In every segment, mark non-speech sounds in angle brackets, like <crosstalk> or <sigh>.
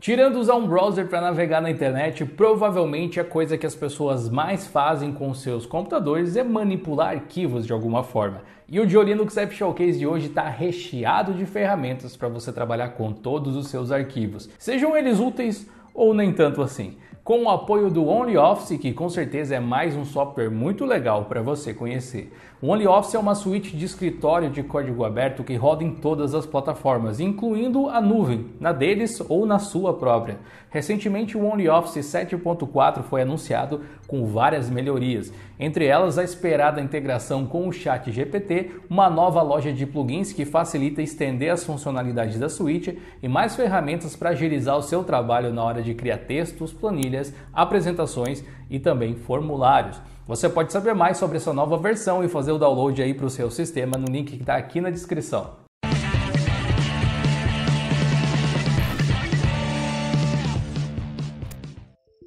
Tirando usar um browser para navegar na internet, provavelmente a coisa que as pessoas mais fazem com seus computadores é manipular arquivos de alguma forma. E o Diolinux App Showcase de hoje está recheado de ferramentas para você trabalhar com todos os seus arquivos, sejam eles úteis ou nem tanto assim com o apoio do OnlyOffice, que com certeza é mais um software muito legal para você conhecer. O OnlyOffice é uma suíte de escritório de código aberto que roda em todas as plataformas, incluindo a nuvem, na deles ou na sua própria. Recentemente, o OnlyOffice 7.4 foi anunciado com várias melhorias, entre elas a esperada integração com o Chat GPT, uma nova loja de plugins que facilita estender as funcionalidades da suíte e mais ferramentas para agilizar o seu trabalho na hora de criar textos, planilhas planilhas, apresentações e também formulários. Você pode saber mais sobre essa nova versão e fazer o download aí para o seu sistema no link que está aqui na descrição.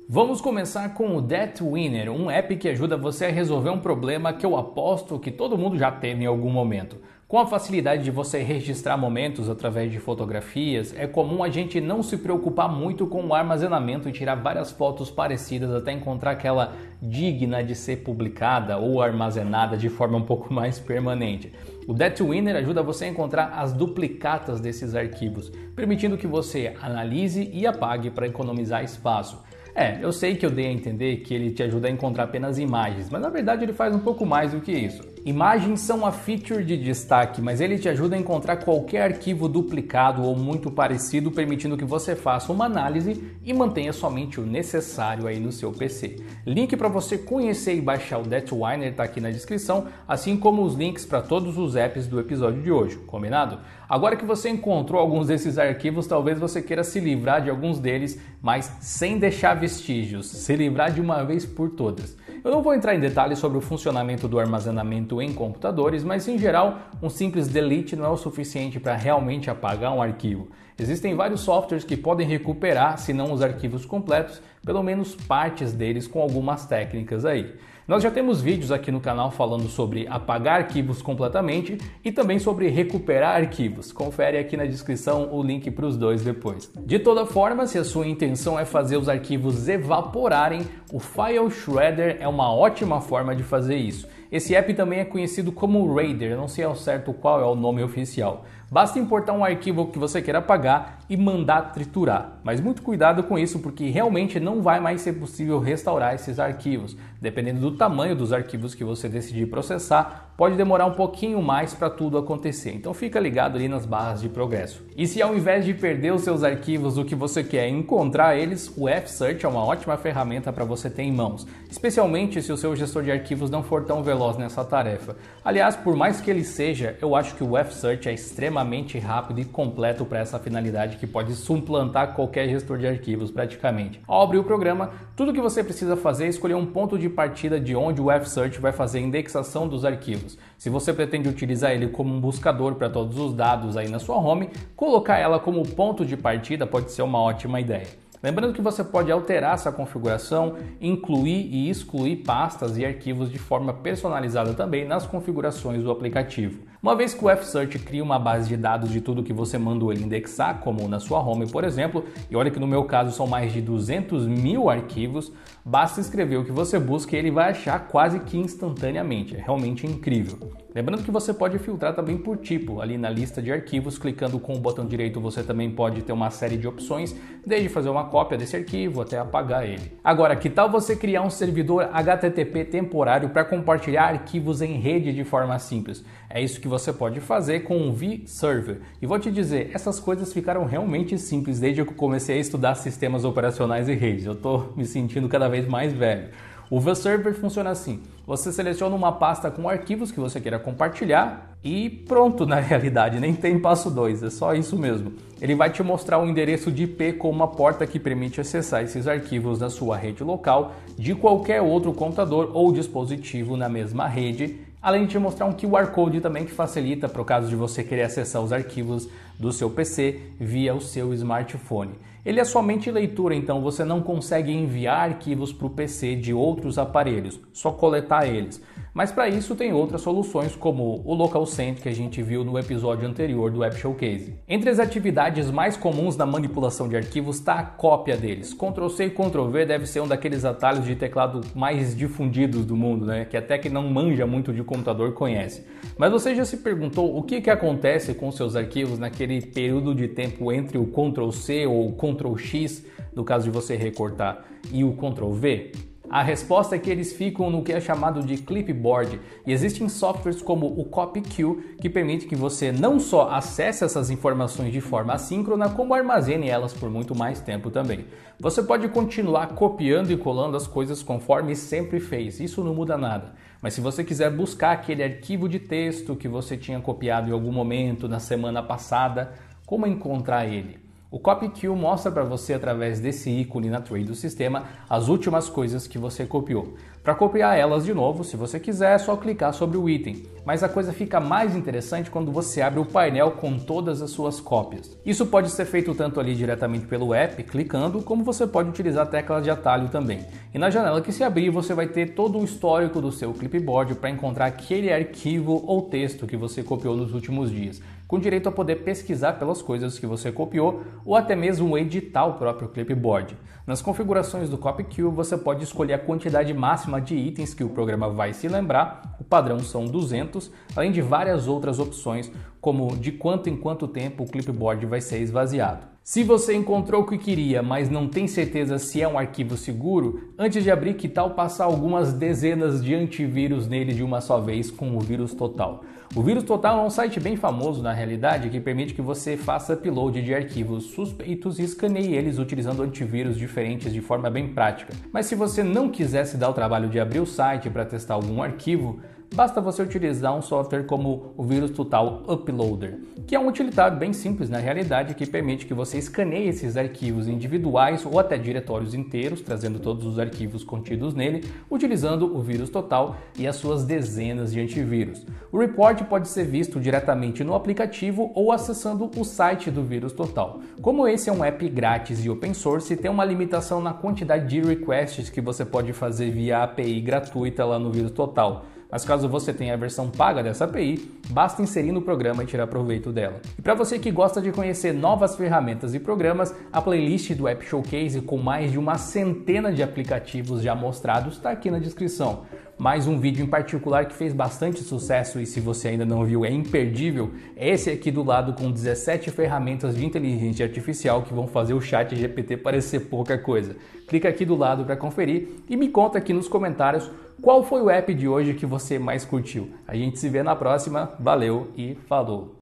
Vamos começar com o Debt Winner, um app que ajuda você a resolver um problema que eu aposto que todo mundo já teve em algum momento. Com a facilidade de você registrar momentos através de fotografias, é comum a gente não se preocupar muito com o armazenamento e tirar várias fotos parecidas até encontrar aquela digna de ser publicada ou armazenada de forma um pouco <laughs> mais permanente. O Winner ajuda você a encontrar as duplicatas desses arquivos, permitindo que você analise e apague para economizar espaço. É, eu sei que eu dei a entender que ele te ajuda a encontrar apenas imagens, mas na verdade ele faz um pouco mais do que isso. Imagens são a feature de destaque, mas ele te ajuda a encontrar qualquer arquivo duplicado ou muito parecido, permitindo que você faça uma análise e mantenha somente o necessário aí no seu PC. Link para você conhecer e baixar o Detwiner né, está aqui na descrição, assim como os links para todos os apps do episódio de hoje, combinado? Agora que você encontrou alguns desses arquivos, talvez você queira se livrar de alguns deles, mas sem deixar vestígios, se livrar de uma vez por todas. Eu não vou entrar em detalhes sobre o funcionamento do armazenamento em computadores, mas em geral, um simples delete não é o suficiente para realmente apagar um arquivo. Existem vários softwares que podem recuperar, se não os arquivos completos, pelo menos partes deles com algumas técnicas aí. Nós já temos vídeos aqui no canal falando sobre apagar arquivos completamente e também sobre recuperar arquivos. Confere aqui na descrição o link para os dois depois. De toda forma, se a sua intenção é fazer os arquivos evaporarem, o File Shredder é uma ótima forma de fazer isso. Esse app também é conhecido como Raider, não sei ao certo qual é o nome oficial. Basta importar um arquivo que você queira apagar e mandar triturar. Mas muito cuidado com isso, porque realmente não vai mais ser possível restaurar esses arquivos. Dependendo do tamanho dos arquivos que você decidir processar, pode demorar um pouquinho mais para tudo acontecer. Então fica ligado ali nas barras de progresso. E se ao invés de perder os seus arquivos, o que você quer é encontrar eles, o F-Search é uma ótima ferramenta para você ter em mãos, especialmente se o seu gestor de arquivos não for tão veloz veloz nessa tarefa. Aliás, por mais que ele seja, eu acho que o F-Search é extremamente rápido e completo para essa finalidade que pode suplantar qualquer gestor de arquivos praticamente. Ao abrir o programa, tudo que você precisa fazer é escolher um ponto de partida de onde o F-Search vai fazer a indexação dos arquivos. Se você pretende utilizar ele como um buscador para todos os dados aí na sua home, colocar ela como ponto de partida pode ser uma ótima ideia. Lembrando que você pode alterar essa configuração, incluir e excluir pastas e arquivos de forma personalizada também nas configurações do aplicativo. Uma vez que o F-Search cria uma base de dados de tudo que você mandou ele indexar, como na sua home, por exemplo, e olha que no meu caso são mais de 200 mil arquivos, basta escrever o que você busca e ele vai achar quase que instantaneamente. É realmente incrível. Lembrando que você pode filtrar também por tipo, ali na lista de arquivos, clicando com o botão direito você também pode ter uma série de opções, desde fazer uma cópia desse arquivo até apagar ele. Agora, que tal você criar um servidor HTTP temporário para compartilhar arquivos em rede de forma simples? É isso que você pode fazer com o vServer. E vou te dizer, essas coisas ficaram realmente simples desde que eu comecei a estudar sistemas operacionais e redes. Eu estou me sentindo cada vez mais velho. O VServer funciona assim: você seleciona uma pasta com arquivos que você queira compartilhar e pronto, <laughs> na realidade, nem tem passo 2, é só isso mesmo. Ele vai te mostrar o um endereço de IP com uma porta que permite acessar esses arquivos na sua rede local de qualquer outro computador ou dispositivo na mesma rede além de mostrar um QR Code também que facilita para o caso de você querer acessar os arquivos do seu PC via o seu smartphone. Ele é somente leitura, então você não consegue enviar arquivos para o PC de outros aparelhos, só coletar eles. Mas para isso tem outras soluções como o Local center que a gente viu no episódio anterior do Web Showcase. Entre as atividades mais comuns na manipulação de arquivos está a cópia deles. Ctrl+C e Ctrl+V deve ser um daqueles atalhos de teclado mais difundidos do mundo, né? Que até quem não manja muito de computador conhece. Mas você já se perguntou o que, que acontece com seus arquivos naquele período de tempo entre o Ctrl+C ou Ctrl+X, no caso de você recortar, e o Ctrl+V? A resposta é que eles ficam no que é chamado de clipboard, e existem softwares como o CopyQ que permite que você não só acesse essas informações de forma assíncrona, como armazene elas por muito mais tempo também. Você pode continuar copiando e colando as coisas conforme sempre fez, isso não muda nada. Mas se você quiser buscar aquele arquivo de texto que você tinha copiado em algum momento na semana passada, como encontrar ele? O CopyQ mostra para você através desse ícone na Trade do sistema as últimas coisas que você copiou. Para copiar elas de novo, se você quiser, é só clicar sobre o item. Mas a coisa fica mais interessante quando você abre o painel com todas as suas cópias. Isso pode ser feito tanto ali diretamente pelo app, clicando, como você pode utilizar teclas de atalho também. E na janela que se abrir, você vai ter todo o histórico do seu clipboard para encontrar aquele arquivo ou texto que você copiou nos últimos dias com direito a poder pesquisar pelas coisas que você copiou ou até mesmo editar o próprio clipboard. Nas configurações do CopyQ, você pode escolher a quantidade máxima de itens que o programa vai se lembrar, o padrão são 200, além de várias outras opções, como de quanto em quanto tempo o clipboard vai ser esvaziado. Se você encontrou o que queria, mas não tem certeza se é um arquivo seguro, antes de abrir, que tal passar algumas dezenas de antivírus nele de uma só vez com o vírus total? O Vírus Total é um site bem famoso na realidade que permite que você faça upload de arquivos suspeitos e escaneie eles utilizando antivírus diferentes de forma bem prática. Mas se você não quisesse dar o trabalho de abrir o site para testar algum arquivo, basta você utilizar um software como o Vírus Total Uploader, que é um utilitário bem simples na realidade que permite que você escaneie esses arquivos individuais ou até diretórios inteiros, trazendo todos os arquivos contidos nele, utilizando o Vírus Total e as suas dezenas de antivírus. O report pode ser visto diretamente no aplicativo ou acessando o site do Vírus Total. Como esse é um app grátis e open source, tem uma limitação na quantidade de requests que você pode fazer via API gratuita lá no Vírus Total. Mas caso você tenha a versão paga dessa API, basta inserir no programa e tirar proveito dela. E para você que gosta de conhecer novas ferramentas e programas, a playlist do App Showcase com mais de uma centena de aplicativos já mostrados está aqui na descrição. Mais um vídeo em particular que fez bastante sucesso e se você ainda não viu é imperdível, é esse aqui do lado com 17 ferramentas de inteligência artificial que vão fazer o chat GPT parecer pouca coisa. Clica aqui do lado para conferir e me conta aqui nos comentários qual foi o app de hoje que você mais curtiu? A gente se vê na próxima. Valeu e falou!